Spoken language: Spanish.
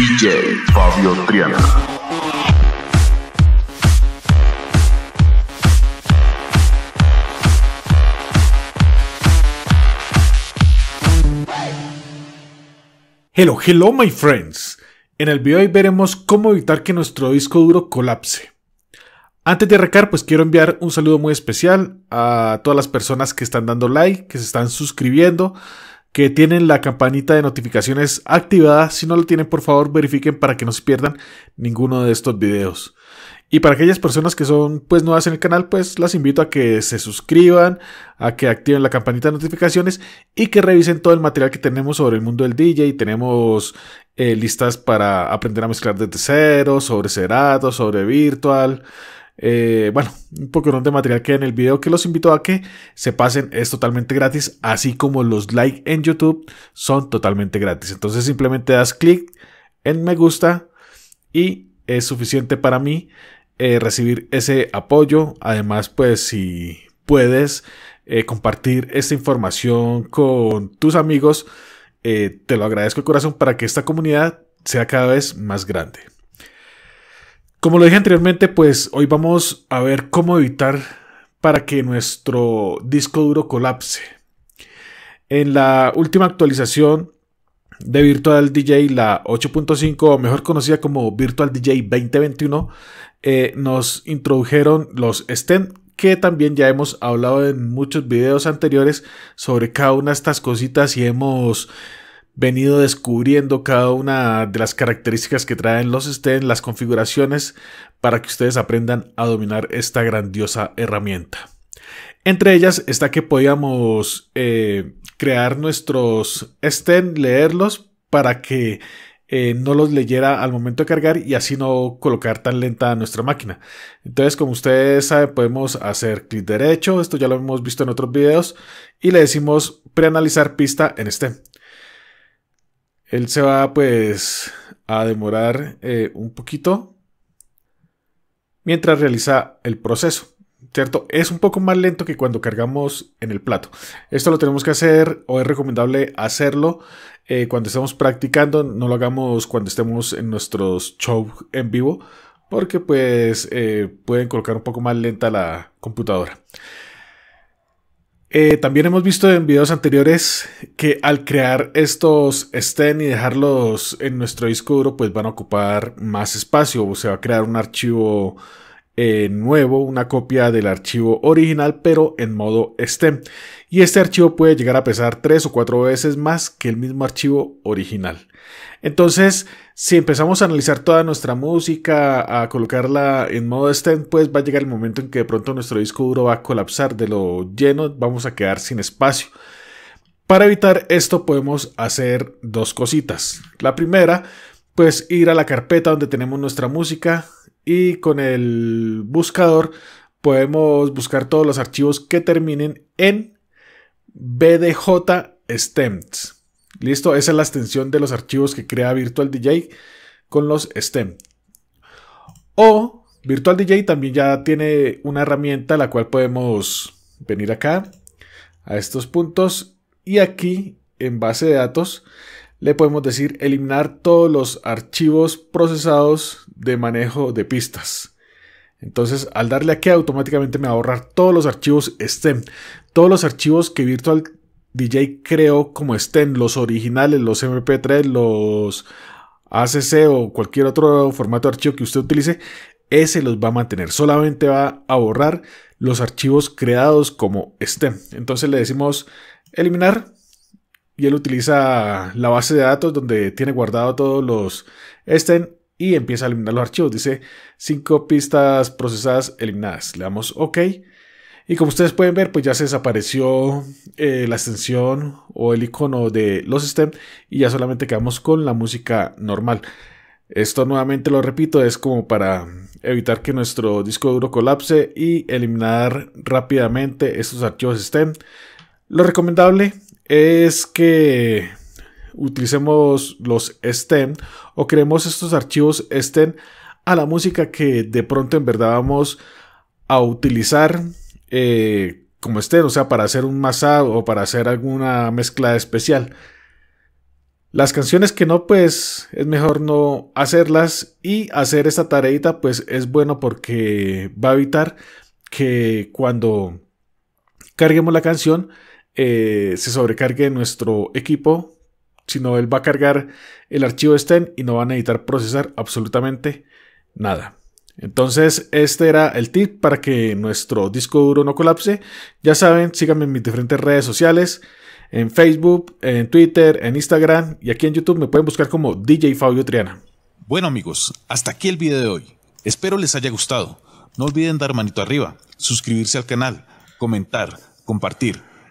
DJ Fabio Triana. Hello, hello my friends. En el video de hoy veremos cómo evitar que nuestro disco duro colapse. Antes de recar, pues quiero enviar un saludo muy especial a todas las personas que están dando like, que se están suscribiendo, que tienen la campanita de notificaciones activada. Si no lo tienen, por favor, verifiquen para que no se pierdan ninguno de estos videos. Y para aquellas personas que son pues nuevas en el canal, pues las invito a que se suscriban, a que activen la campanita de notificaciones y que revisen todo el material que tenemos sobre el mundo del DJ. Tenemos eh, listas para aprender a mezclar desde cero, sobre Serato, sobre Virtual, eh, bueno, un poco de material que en el video que los invito a que se pasen, es totalmente gratis, así como los likes en YouTube son totalmente gratis. Entonces simplemente das clic en me gusta y es suficiente para mí eh, recibir ese apoyo. Además, pues si puedes eh, compartir esta información con tus amigos, te lo agradezco de corazón para que esta comunidad sea cada vez más grande. Como lo dije anteriormente, pues hoy vamos a ver cómo evitar para que nuestro disco duro colapse. En la última actualización de Virtual DJ, la 8.5, mejor conocida como Virtual DJ 2021, eh, nos introdujeron los STEM, que también ya hemos hablado en muchos videos anteriores sobre cada una de estas cositas y hemos venido descubriendo cada una de las características que traen los STEM, las configuraciones, para que ustedes aprendan a dominar esta grandiosa herramienta. Entre ellas está que podíamos eh, crear nuestros STEM, leerlos para que eh, no los leyera al momento de cargar y así no colocar tan lenta nuestra máquina. Entonces, como ustedes saben, podemos hacer clic derecho, esto ya lo hemos visto en otros videos, y le decimos preanalizar pista en STEM. Él se va pues a demorar eh, un poquito mientras realiza el proceso, ¿cierto? Es un poco más lento que cuando cargamos en el plato. Esto lo tenemos que hacer o es recomendable hacerlo eh, cuando estamos practicando, no lo hagamos cuando estemos en nuestros shows en vivo, porque pues eh, pueden colocar un poco más lenta la computadora. Eh, también hemos visto en videos anteriores que al crear estos estén y dejarlos en nuestro disco duro, pues van a ocupar más espacio o se va a crear un archivo eh, nuevo, una copia del archivo original, pero en modo STEM. Y este archivo puede llegar a pesar tres o cuatro veces más que el mismo archivo original. Entonces, si empezamos a analizar toda nuestra música, a colocarla en modo STEM, pues va a llegar el momento en que de pronto nuestro disco duro va a colapsar de lo lleno, vamos a quedar sin espacio. Para evitar esto podemos hacer dos cositas. La primera, pues ir a la carpeta donde tenemos nuestra música, y con el buscador podemos buscar todos los archivos que terminen en BDJ stems. Listo, esa es la extensión de los archivos que crea Virtual DJ con los stem. O Virtual DJ también ya tiene una herramienta la cual podemos venir acá a estos puntos y aquí en base de datos le podemos decir eliminar todos los archivos procesados de manejo de pistas. Entonces, al darle aquí, automáticamente me va a borrar todos los archivos STEM, todos los archivos que Virtual DJ creó como STEM, los originales, los MP3, los ACC o cualquier otro formato de archivo que usted utilice, ese los va a mantener. Solamente va a borrar los archivos creados como STEM. Entonces le decimos eliminar y él utiliza la base de datos donde tiene guardado todos los estén y empieza a eliminar los archivos. Dice 5 pistas procesadas eliminadas. Le damos OK. Y como ustedes pueden ver, pues ya se desapareció eh, la extensión o el icono de los STEM y ya solamente quedamos con la música normal. Esto nuevamente lo repito, es como para evitar que nuestro disco duro colapse y eliminar rápidamente estos archivos STEM. Lo recomendable es que utilicemos los STEM o creemos estos archivos STEM a la música que de pronto en verdad vamos a utilizar eh, como STEM, o sea, para hacer un masado o para hacer alguna mezcla especial. Las canciones que no, pues es mejor no hacerlas y hacer esta tareita, pues es bueno porque va a evitar que cuando carguemos la canción, eh, se sobrecargue nuestro equipo, sino él va a cargar el archivo STEM y no va a necesitar procesar absolutamente nada. Entonces, este era el tip para que nuestro disco duro no colapse. Ya saben, síganme en mis diferentes redes sociales, en Facebook, en Twitter, en Instagram y aquí en YouTube me pueden buscar como DJ Fabio Triana. Bueno amigos, hasta aquí el video de hoy. Espero les haya gustado. No olviden dar manito arriba, suscribirse al canal, comentar, compartir